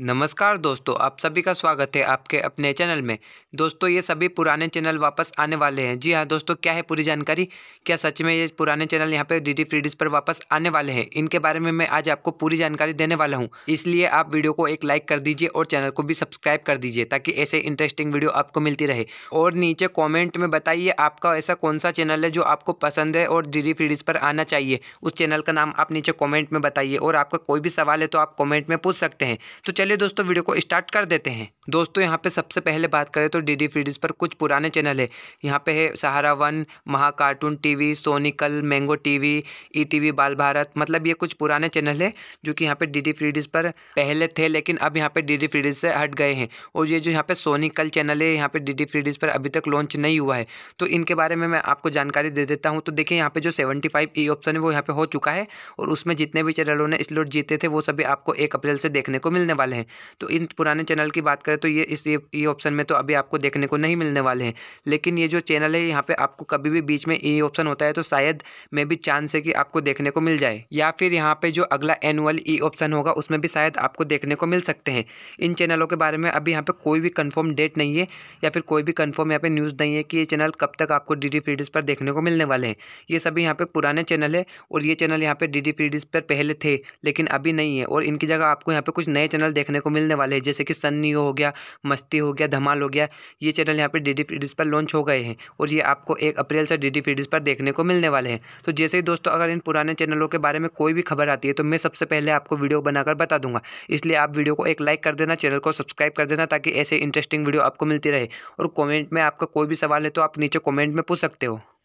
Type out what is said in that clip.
नमस्कार दोस्तों आप सभी का स्वागत है आपके अपने चैनल में दोस्तों ये सभी पुराने चैनल वापस आने वाले हैं जी हाँ दोस्तों क्या है पूरी जानकारी क्या सच में ये पुराने चैनल यहाँ पे डी फ्री पर वापस आने वाले हैं इनके बारे में मैं आज आपको पूरी जानकारी देने वाला हूँ इसलिए आप वीडियो को एक लाइक कर दीजिए और चैनल को भी सब्सक्राइब कर दीजिए ताकि ऐसे इंटरेस्टिंग वीडियो आपको मिलती रहे और नीचे कॉमेंट में बताइए आपका ऐसा कौन सा चैनल है जो आपको पसंद है और डी डी पर आना चाहिए उस चैनल का नाम आप नीचे कॉमेंट में बताइए और आपका कोई भी सवाल है तो आप कॉमेंट में पूछ सकते हैं तो चलिए दोस्तों वीडियो को स्टार्ट कर देते हैं दोस्तों यहाँ पे सबसे पहले बात करें तो डी डी फ्रीडीज पर कुछ पुराने चैनल है यहाँ पे है सहारा वन महाकार्टून कार्टून टीवी सोनिकल mango TV E V Bal Bharat मतलब ये कुछ पुराने चैनल है जो कि यहाँ पे डी डी फ्रीडीज पर पहले थे लेकिन अब यहाँ पे डी डी फ्रीडीज से हट गए हैं और ये जो यहाँ पे सोनिकल चैनल है यहाँ पे डी डी फ्रीडीज पर अभी तक लॉन्च नहीं हुआ है तो इनके बारे में मैं आपको जानकारी दे देता हूँ तो देखिए यहाँ पे जो सेवेंटी फाइव ई ऑप्शन है वो यहाँ पे हो चुका है और उसमें जितने भी चैनलों ने स्लॉट जीते थे वो सभी आपको एक अप्रैल से देखने को मिलने वाले हैं हैं तो इन पुराने चैनल की बात करें तो ये इस ये ऑप्शन में तो अभी आपको देखने को नहीं मिलने वाले हैं लेकिन ये जो चैनल है यहाँ पर आपको कभी भी बीच में ये ऑप्शन होता है तो शायद मे भी चांस है कि आपको देखने को मिल जाए या फिर यहाँ पर जो अगला एनुअल ई ऑप्शन होगा उसमें भी शायद आपको देखने को मिल सकते हैं इन चैनलों के बारे में अभी यहाँ पर कोई भी कन्फर्म डेट नहीं है या फिर कोई भी कन्फर्म यहाँ पर न्यूज़ नहीं है कि ये चैनल कब तक आपको डी डी पर देखने को मिलने वाले हैं ये सभी यहाँ पे पुराने चैनल है और ये चैनल यहाँ पे डी डी पर पहले थे लेकिन अभी नहीं है और इनकी जगह आपको यहाँ पे कुछ नए चैनल देख देखने को मिलने वाले हैं जैसे कि सन्नी हो गया मस्ती हो गया धमाल हो गया ये चैनल यहाँ पर डी डी फीडीज पर लॉन्च हो गए हैं और ये आपको एक अप्रैल से डी डी फीडिस पर देखने को मिलने वाले हैं तो जैसे ही दोस्तों अगर इन पुराने चैनलों के बारे में कोई भी खबर आती है तो मैं सबसे पहले आपको वीडियो बनाकर बता दूंगा इसलिए आप वीडियो को एक लाइक कर देना चैनल को सब्सक्राइब कर देना ताकि ऐसे इंटरेस्टिंग वीडियो आपको मिलती रहे और कॉमेंट में आपका कोई भी सवाल है तो आप नीचे कॉमेंट में पूछ सकते हो